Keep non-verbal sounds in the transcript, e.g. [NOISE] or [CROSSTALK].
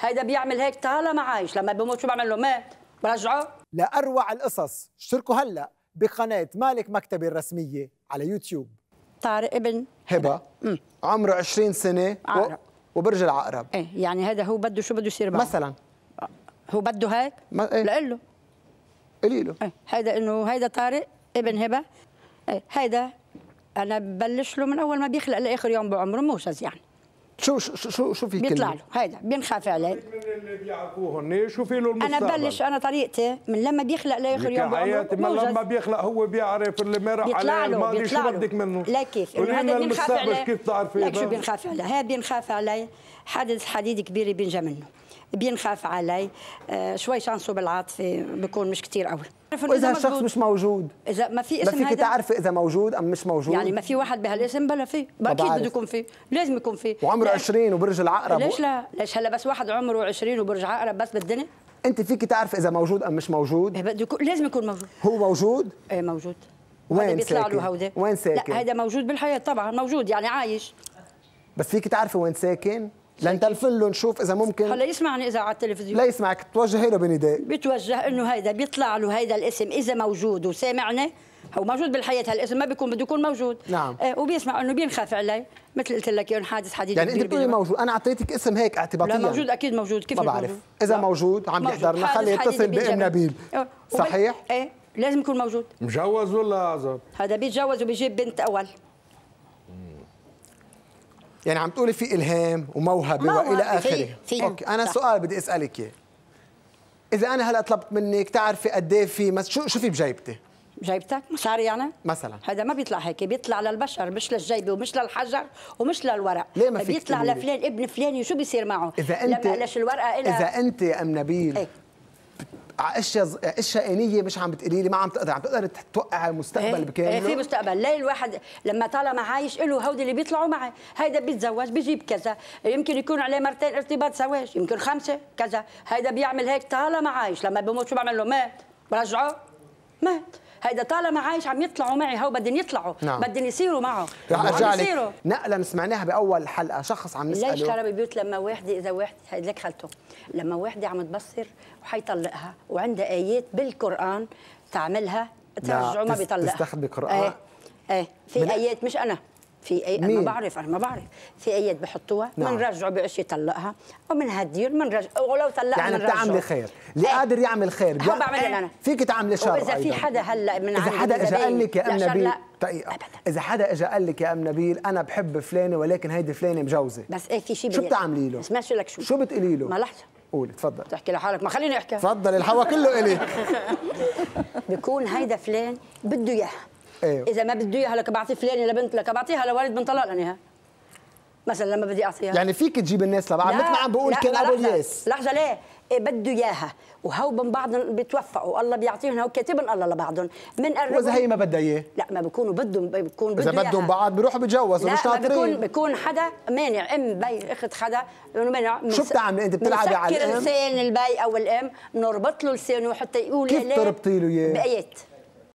هيدا بيعمل هيك طالما ما عايش لما بموت شو بعمل له مات برجعه لأروع القصص اشتركوا هلأ بقناة مالك مكتبي الرسمية على يوتيوب طارق ابن هبة عمره 20 سنة عقرب. وبرج العقرب ايه يعني هذا هو بده شو بده يصير بعد مثلا هو بده هيك؟ ما ايه؟ لقله قولي له ايه هيدا انه هيدا طارق ابن هبة ايه هيدا انا ببلش له من اول ما بيخلق لاخر يوم بعمره موسز يعني شو شو شو شو في بيطلع له هيدا بينخاف عليه من اللي بيعرفوه هن شوفي له انا ببلش انا طريقتي من لما بيخلق لاخر يوم حياتي من لما بيخلق هو بيعرف اللي مرق عليه الماضي شو بدك منه لا كيف هذا بينخاف عليه كيف تعرفي لك شو بينخاف عليه هذا بينخاف عليه حادث حديد كبير بينجا منه بينخاف علي آه، شوي شانسو بالعاطفه بكون مش كثير قوي واذا الشخص مش موجود اذا ما في اسم ما فيك تعرفي اذا موجود ام مش موجود يعني ما في واحد بهالاسم بلا في اكيد بده يكون في لازم يكون في وعمره 20 وبرج العقرب ليش لا ليش هلا بس واحد عمره 20 وبرج عقرب بس بالدنيا انت فيك تعرفي اذا موجود ام مش موجود إيه، بده يكون لازم يكون موجود هو موجود ايه موجود وين بيطلع له هودي وين ساكن لا هذا موجود بالحياه طبعا موجود يعني عايش بس فيك تعرفي وين ساكن لنتلفن له نشوف اذا ممكن هلا يسمعني اذا على التلفزيون لا يسمعك توجهي له بنداء بتوجه انه هيدا بيطلع له هيدا الاسم اذا موجود وسامعني هو موجود بالحياه هالاسم ما بيكون بده يكون موجود نعم آه وبيسمع انه بينخاف علي مثل قلت لك يوم حادث حديد يعني انت بتقولي موجود انا اعطيتك اسم هيك اعتباطيا لا موجود اكيد موجود كيف ما بعرف اذا لا. موجود عم يحضرنا خليه يتصل بام نبيل صحيح؟ ايه لازم يكون موجود مجوز ولا عزب؟ هذا بيتجوز وبيجيب بنت اول يعني عم تقولي في الهام وموهبه والى اخره اوكي انا صح. سؤال بدي اسالك اياه اذا انا هلا طلبت منك تعرفي قد ايه في شو شو في بجيبتي جيبتك مصاري يعني مثلا هذا ما بيطلع هيك بيطلع للبشر مش للجيبه ومش للحجر ومش للورق ليه ما فيك بيطلع لفلان ابن فلان شو بيصير معه اذا انت لما الورقه اذا انت يا ام نبيل إيه؟ اشياء اشياء انيه مش عم بتقولي لي ما عم تقدر عم تقدر توقع المستقبل إيه، بكامله إيه، في مستقبل ليه الواحد لما طالما عايش له هودي اللي بيطلعوا معه هيدا بيتزوج بيجيب كذا يمكن يكون عليه مرتين ارتباط زواج يمكن خمسه كذا هيدا بيعمل هيك طالما عايش لما بموت شو بعمل له مات برجعه مات هيدا طالما عايش عم يطلعوا معي هو بدهم يطلعوا نعم. بدهم يصيروا معه رح ارجع لك نقله سمعناها باول حلقه شخص عم نساله ليش خرب بيوت لما وحده اذا وحده هيدا لك خالته لما وحده عم تبصر وحيطلقها وعندها ايات بالقران تعملها ترجعوا ما بيطلقها تستخدم قران ايه ايه في ايات مش انا في اي انا ما بعرف انا ما بعرف في ايات بحطوها نعم. من رجعوا بعش يطلقها ومن هدير من رجع ولو طلقها يعني بتعملي خير اللي إيه؟ قادر يعمل خير ما بعمل إيه؟ إيه؟ انا فيك تعملي شر اذا في حدا هلا من اذا حدا اجى قال لك يا ام نبيل طيب اذا حدا اجى قال لك يا ام نبيل انا بحب فلانه ولكن هيدي فلانه مجوزه بس ايه في شيء شو بتعملي له؟ اسمع لك شو شو بتقولي له؟ ما لحظه قولي تفضل تحكي لحالك ما خليني احكي تفضل الحوا كله الي [LAUGHS] [LAUGHS] بكون هيدا فلان بده اياها أيوه. اذا ما بده اياها لك بعطيه فلان لبنت لك بعطيها لوالد بنت طلال انا يعني مثلا لما بدي اعطيها يعني فيك تجيب الناس لبعض مثل ما عم بقول كان ابو الياس لحظه ليه إيه، بده اياها وهو من بعضهم بيتوفقوا الله بيعطيهم هو كاتبهم الله لبعضهم من قرب واذا هي ما بدها اياه لا ما بيكونوا بدهم بيكون بدهم اذا بدهم بعض بيروحوا بيتجوزوا مش ناطرين بيكون بيكون حدا مانع ام بي اخت حدا لانه مانع شو بتعملي انت بتلعبي على الام لسان البي او الام بنربط له لسانه حتى يقول كيف إيه تربطي له اياه؟ بايات